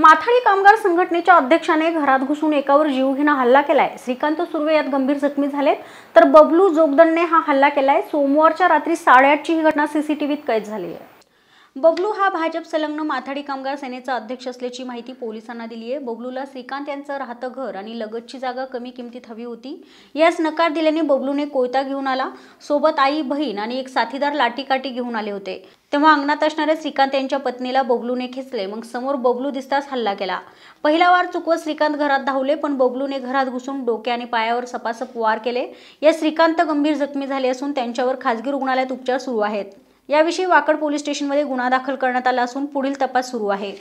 माथाडी कामगार संघटनेच्या अध्यक्षाने घरात घुसून एकावर जीवघेणा हल्ला केलाय श्रीकांत सुर्वे यात गंभीर जखमी झालेत तर बबलू जोगदंडने हा हल्ला केलाय सोमवारच्या रात्री साडेआठची ही घटना सीसीटीव्हीत कैद झाली आहे बबलू हा भाजप संलग्न माथाडी कामगार सेनेचा अध्यक्ष असल्याची माहिती पोलिसांना दिली आहे बबलूला श्रीकांत यांचं राहतं घर आणि लगतची जागा कमी किमतीत हवी होती यास नकार दिल्याने बबलूने कोयता घेऊन आला सोबत आई बहीण आणि एक साथीदार लाठीकाठी घेऊन आले होते तेव्हा अंगणात असणाऱ्या श्रीकांत यांच्या पत्नीला बबलूने खेचले मग समोर बबलू दिसताच हल्ला केला पहिला वार चुकवत श्रीकांत घरात धावले पण बबलूने घरात घुसून डोक्या आणि पायावर सपासप वार केले या श्रीकांत गंभीर जखमी झाले असून त्यांच्यावर खासगी रुग्णालयात उपचार सुरू आहेत याविषयी वाकड पोलीस स्टेशनमध्ये गुन्हा दाखल करण्यात आला असून पुढील तपास सुरू आहे